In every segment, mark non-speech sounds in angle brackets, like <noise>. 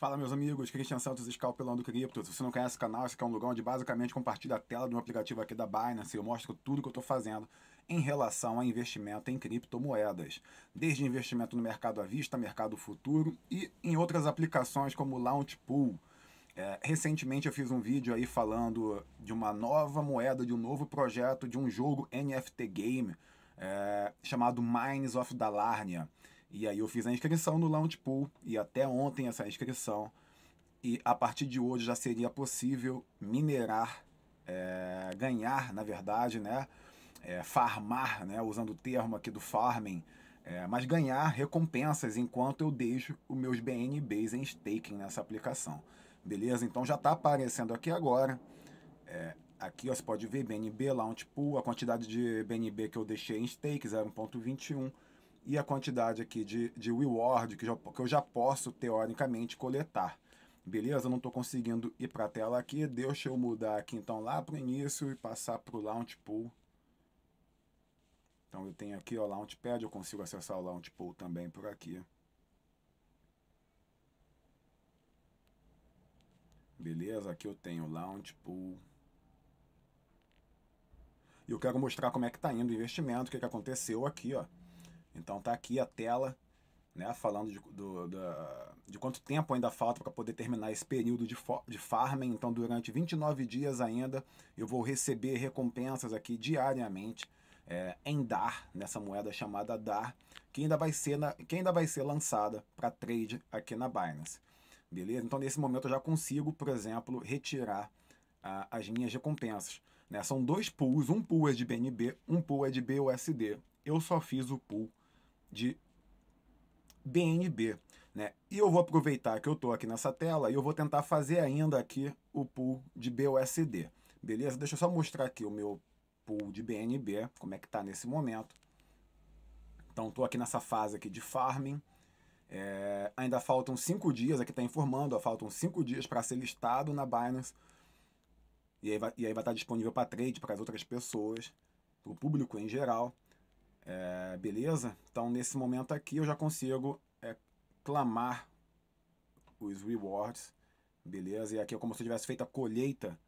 Fala, meus amigos, Christian Santos, Scalpelando Criptos. Se você não conhece o canal, esse aqui é um lugar onde basicamente compartilho a tela de um aplicativo aqui da Binance e eu mostro tudo que eu estou fazendo em relação a investimento em criptomoedas. Desde investimento no mercado à vista, mercado futuro e em outras aplicações como Launch Pool. É, recentemente eu fiz um vídeo aí falando de uma nova moeda, de um novo projeto, de um jogo NFT Game é, chamado Mines of Dalarnia e aí eu fiz a inscrição no Lounge Pool e até ontem essa inscrição. E a partir de hoje já seria possível minerar, é, ganhar, na verdade, né? É, farmar, né? Usando o termo aqui do farming. É, mas ganhar recompensas enquanto eu deixo os meus BNBs em staking nessa aplicação. Beleza? Então já está aparecendo aqui agora. É, aqui ó, você pode ver BNB, Launch Pool, a quantidade de BNB que eu deixei em stake, 0.21. É e a quantidade aqui de, de reward que, já, que eu já posso, teoricamente, coletar. Beleza? Eu não estou conseguindo ir para a tela aqui. Deixa eu mudar aqui, então, lá para o início e passar para o Launch Pool. Então, eu tenho aqui o Launchpad, eu consigo acessar o Launch Pool também por aqui. Beleza? Aqui eu tenho o Launch Pool. E eu quero mostrar como é que está indo o investimento, o que, que aconteceu aqui, ó. Então tá aqui a tela, né, falando de, do, da, de quanto tempo ainda falta para poder terminar esse período de, de farming. Então durante 29 dias ainda eu vou receber recompensas aqui diariamente é, em DAR, nessa moeda chamada DAR, que ainda vai ser, na, que ainda vai ser lançada para trade aqui na Binance. Beleza? Então nesse momento eu já consigo, por exemplo, retirar a, as minhas recompensas. Né? São dois pools, um pool é de BNB, um pool é de BUSD. Eu só fiz o pool de BNB. Né? E eu vou aproveitar que eu estou aqui nessa tela e eu vou tentar fazer ainda aqui o pool de BUSD. Beleza? Deixa eu só mostrar aqui o meu pool de BNB, como é que está nesse momento. Então estou aqui nessa fase aqui de farming. É, ainda faltam cinco dias, aqui está informando, ó, faltam cinco dias para ser listado na Binance. E aí vai, e vai estar tá disponível para trade, para as outras pessoas, para o público em geral. É, beleza? Então, nesse momento aqui, eu já consigo é, clamar os rewards, beleza? E aqui é como se eu tivesse feito a colheita.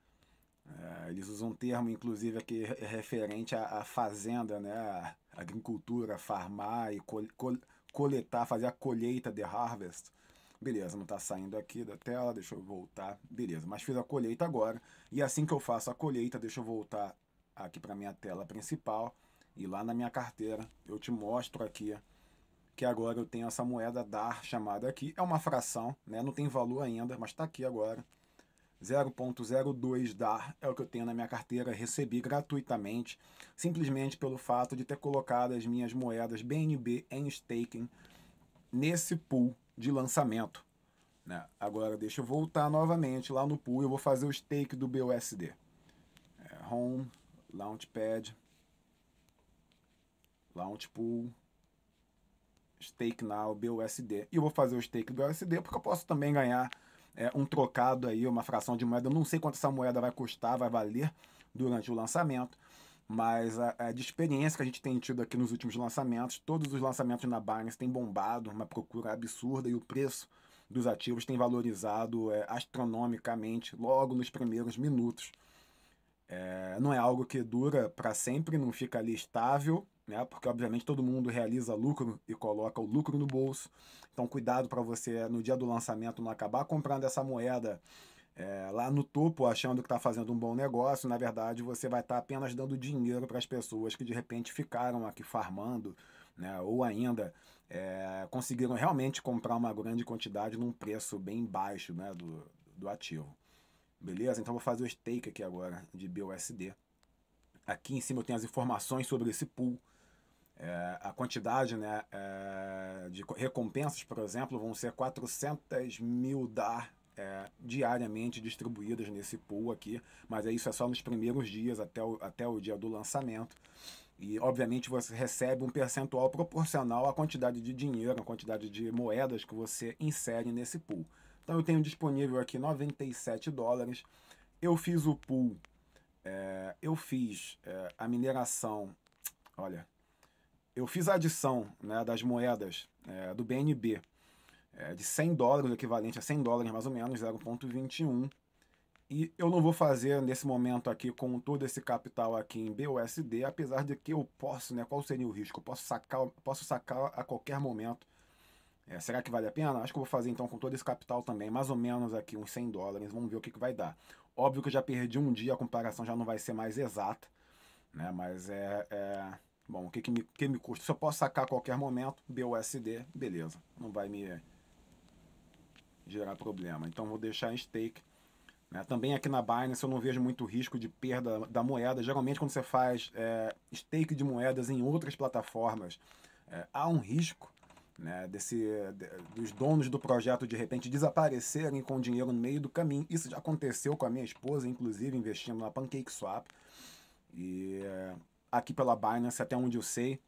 É, eles usam um termo, inclusive, aqui referente à, à fazenda, né? agricultura, farmar e col col coletar, fazer a colheita de harvest. Beleza, não está saindo aqui da tela, deixa eu voltar. Beleza, mas fiz a colheita agora. E assim que eu faço a colheita, deixa eu voltar aqui para minha tela principal. E lá na minha carteira eu te mostro aqui que agora eu tenho essa moeda DAR chamada aqui. É uma fração, né? não tem valor ainda, mas está aqui agora. 0.02 DAR é o que eu tenho na minha carteira, recebi gratuitamente, simplesmente pelo fato de ter colocado as minhas moedas BNB em staking nesse pool de lançamento. Né? Agora deixa eu voltar novamente lá no pool, eu vou fazer o stake do BUSD. É, home, Launchpad, Launch é Pool, tipo, Stake Now, BUSD. E eu vou fazer o stake BUSD porque eu posso também ganhar é, um trocado aí, uma fração de moeda. Eu não sei quanto essa moeda vai custar, vai valer durante o lançamento. Mas a, a, de experiência que a gente tem tido aqui nos últimos lançamentos, todos os lançamentos na Binance têm bombado, uma procura absurda e o preço dos ativos tem valorizado é, astronomicamente logo nos primeiros minutos. É, não é algo que dura para sempre, não fica ali estável, né? Porque obviamente todo mundo realiza lucro e coloca o lucro no bolso. Então cuidado para você no dia do lançamento não acabar comprando essa moeda é, lá no topo achando que está fazendo um bom negócio, na verdade você vai estar tá apenas dando dinheiro para as pessoas que de repente ficaram aqui farmando, né? ou ainda é, conseguiram realmente comprar uma grande quantidade num preço bem baixo né? do, do ativo. Beleza? Então vou fazer o stake aqui agora de BUSD. Aqui em cima eu tenho as informações sobre esse pool. É, a quantidade né, é, de recompensas, por exemplo, vão ser 400 mil dar é, diariamente distribuídas nesse pool aqui, mas é isso é só nos primeiros dias, até o, até o dia do lançamento. E, obviamente, você recebe um percentual proporcional à quantidade de dinheiro, à quantidade de moedas que você insere nesse pool. Então, eu tenho disponível aqui 97 dólares. Eu fiz o pool, é, eu fiz é, a mineração, olha, eu fiz a adição né, das moedas é, do BNB é, de 100 dólares, equivalente a 100 dólares mais ou menos, 0,21. E eu não vou fazer nesse momento aqui com todo esse capital aqui em BUSD, apesar de que eu posso, né? Qual seria o risco? Eu posso sacar, posso sacar a qualquer momento. É, será que vale a pena? Acho que eu vou fazer então com todo esse capital também, mais ou menos aqui uns 100 dólares, vamos ver o que, que vai dar. Óbvio que eu já perdi um dia, a comparação já não vai ser mais exata, né? Mas é, é Bom, o que, que, me, que me custa? Se eu posso sacar a qualquer momento, BUSD, beleza. Não vai me gerar problema. Então vou deixar em stake. Né? Também aqui na Binance eu não vejo muito risco de perda da moeda. Geralmente quando você faz é, stake de moedas em outras plataformas, é, há um risco né, desse, de, dos donos do projeto de repente desaparecerem com o dinheiro no meio do caminho. Isso já aconteceu com a minha esposa, inclusive investindo na PancakeSwap. E aqui pela Binance, até onde eu sei.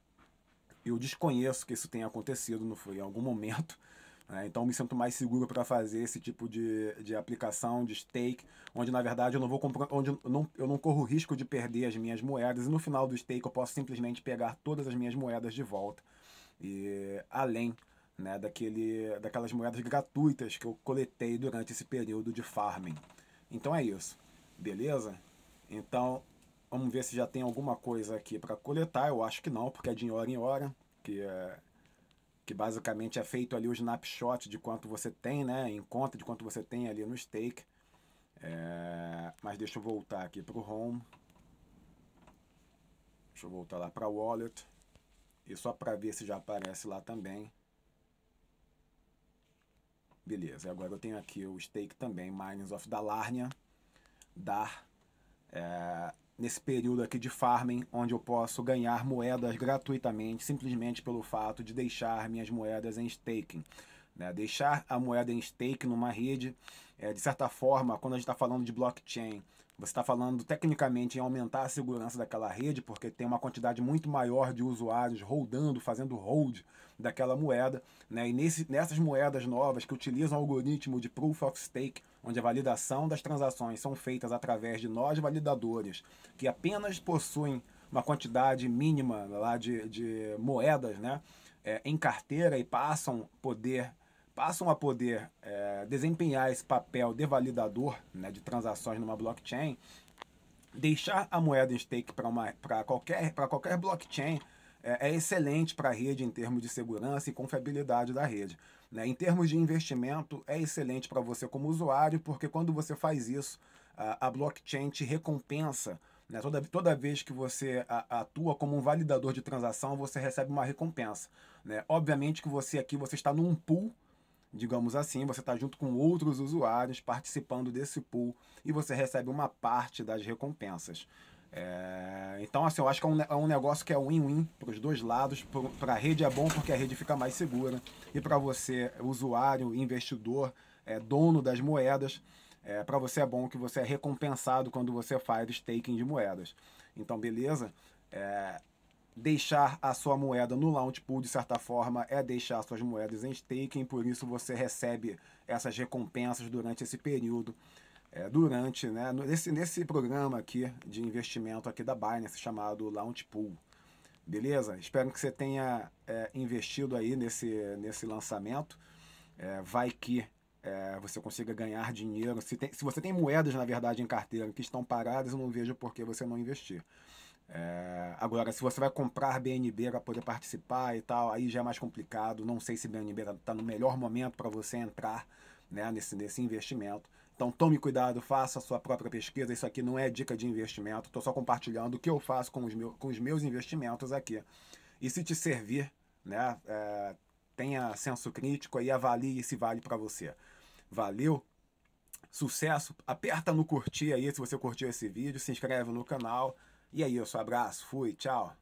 Eu desconheço que isso tenha acontecido no, em algum momento. <laughs> Né? Então me sinto mais seguro para fazer esse tipo de, de aplicação, de stake, onde na verdade eu não vou onde eu não, eu não corro risco de perder as minhas moedas e no final do stake eu posso simplesmente pegar todas as minhas moedas de volta. E além né, daquele, daquelas moedas gratuitas que eu coletei durante esse período de farming. Então é isso, beleza? Então Vamos ver se já tem alguma coisa aqui para coletar. Eu acho que não, porque é de hora em hora, que é, que basicamente é feito ali o snapshot de quanto você tem, né? Em conta de quanto você tem ali no stake. É, mas deixa eu voltar aqui para o home. Deixa eu voltar lá para wallet. E só para ver se já aparece lá também. Beleza, agora eu tenho aqui o stake também, Mines of Dalarnia, Dar, é, nesse período aqui de farming, onde eu posso ganhar moedas gratuitamente, simplesmente pelo fato de deixar minhas moedas em staking. Né? Deixar a moeda em stake numa rede, é, de certa forma, quando a gente está falando de blockchain, você está falando tecnicamente em aumentar a segurança daquela rede, porque tem uma quantidade muito maior de usuários rodando, fazendo hold daquela moeda. Né? E nesse, nessas moedas novas que utilizam o algoritmo de Proof of Stake, onde a validação das transações são feitas através de nós validadores, que apenas possuem uma quantidade mínima lá de, de moedas né, é, em carteira e passam poder passam a poder é, desempenhar esse papel de validador né, de transações numa blockchain, deixar a moeda em stake para qualquer, qualquer blockchain é, é excelente para a rede em termos de segurança e confiabilidade da rede. Né? Em termos de investimento, é excelente para você como usuário, porque quando você faz isso, a, a blockchain te recompensa né? Toda, toda vez que você a, atua como um validador de transação, você recebe uma recompensa. Né? Obviamente que você aqui você está num pool, digamos assim, você está junto com outros usuários participando desse pool e você recebe uma parte das recompensas. É, então, assim, eu acho que é um, é um negócio que é win-win para os dois lados. Para a rede é bom porque a rede fica mais segura. E para você, usuário, investidor, é, dono das moedas, é, para você é bom que você é recompensado quando você faz staking de moedas. Então, beleza? É, deixar a sua moeda no launch pool, de certa forma, é deixar suas moedas em staking, por isso você recebe essas recompensas durante esse período é, durante, né, nesse, nesse programa aqui de investimento aqui da Binance chamado Launch Pool. Beleza? Espero que você tenha é, investido aí nesse, nesse lançamento. É, vai que é, você consiga ganhar dinheiro. Se, tem, se você tem moedas, na verdade, em carteira que estão paradas, eu não vejo por que você não investir. É, agora, se você vai comprar BNB para poder participar e tal, aí já é mais complicado. Não sei se BNB está tá no melhor momento para você entrar né, nesse, nesse investimento. Então tome cuidado, faça a sua própria pesquisa. Isso aqui não é dica de investimento. Estou só compartilhando o que eu faço com os, com os meus investimentos aqui. E se te servir, né, é, tenha senso crítico e avalie se vale para você. Valeu, sucesso. Aperta no curtir aí se você curtiu esse vídeo, se inscreve no canal. E é isso, abraço, fui, tchau.